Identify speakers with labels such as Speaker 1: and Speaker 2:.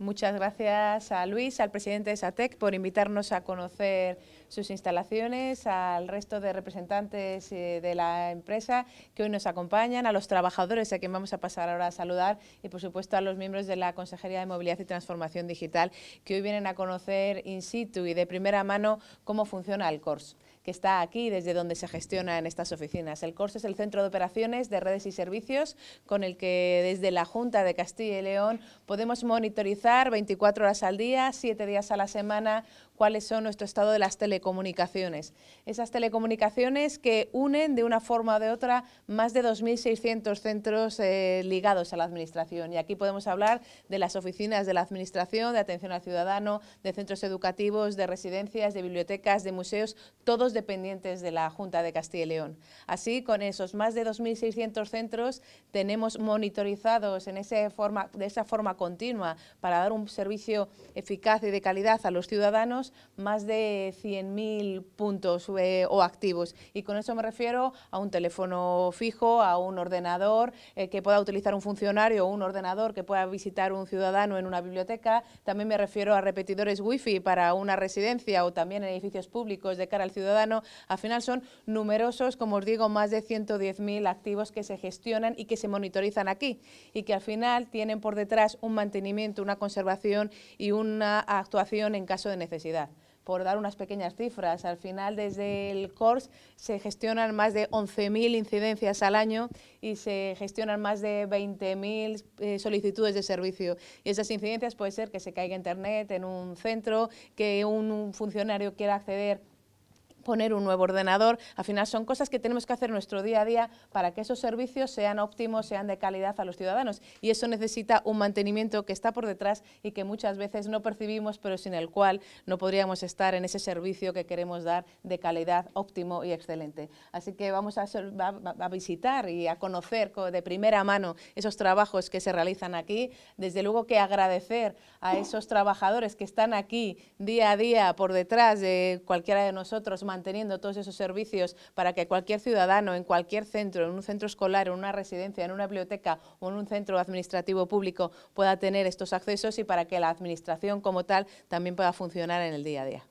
Speaker 1: Muchas gracias a Luis, al presidente de SATEC, por invitarnos a conocer sus instalaciones, al resto de representantes eh, de la empresa que hoy nos acompañan, a los trabajadores a quien vamos a pasar ahora a saludar y por supuesto a los miembros de la Consejería de Movilidad y Transformación Digital que hoy vienen a conocer in situ y de primera mano cómo funciona el CORS que está aquí desde donde se gestionan estas oficinas. El CORS es el Centro de Operaciones de Redes y Servicios con el que desde la Junta de Castilla y León podemos monitorizar 24 horas al día, 7 días a la semana, cuáles son nuestro estado de las telecomunicaciones. Esas telecomunicaciones que unen de una forma o de otra más de 2.600 centros eh, ligados a la Administración. Y aquí podemos hablar de las oficinas de la Administración, de atención al ciudadano, de centros educativos, de residencias, de bibliotecas, de museos, todos dependientes de la Junta de Castilla y León. Así, con esos más de 2.600 centros, tenemos monitorizados en de esa forma continua para dar un servicio eficaz y de calidad a los ciudadanos más de 100.000 puntos eh, o activos. Y con eso me refiero a un teléfono fijo, a un ordenador eh, que pueda utilizar un funcionario o un ordenador que pueda visitar un ciudadano en una biblioteca. También me refiero a repetidores wifi para una residencia o también en edificios públicos de cara al ciudadano. Al final son numerosos, como os digo, más de 110.000 activos que se gestionan y que se monitorizan aquí y que al final tienen por detrás un mantenimiento, una conservación y una actuación en caso de necesidad. Por dar unas pequeñas cifras, al final desde el CORS se gestionan más de 11.000 incidencias al año y se gestionan más de 20.000 eh, solicitudes de servicio. Y esas incidencias puede ser que se caiga internet en un centro, que un funcionario quiera acceder poner un nuevo ordenador. Al final son cosas que tenemos que hacer nuestro día a día para que esos servicios sean óptimos, sean de calidad a los ciudadanos. Y eso necesita un mantenimiento que está por detrás y que muchas veces no percibimos, pero sin el cual no podríamos estar en ese servicio que queremos dar de calidad óptimo y excelente. Así que vamos a, a visitar y a conocer de primera mano esos trabajos que se realizan aquí. Desde luego que agradecer a esos trabajadores que están aquí día a día por detrás de cualquiera de nosotros manteniendo todos esos servicios para que cualquier ciudadano en cualquier centro, en un centro escolar, en una residencia, en una biblioteca o en un centro administrativo público pueda tener estos accesos y para que la administración como tal también pueda funcionar en el día a día.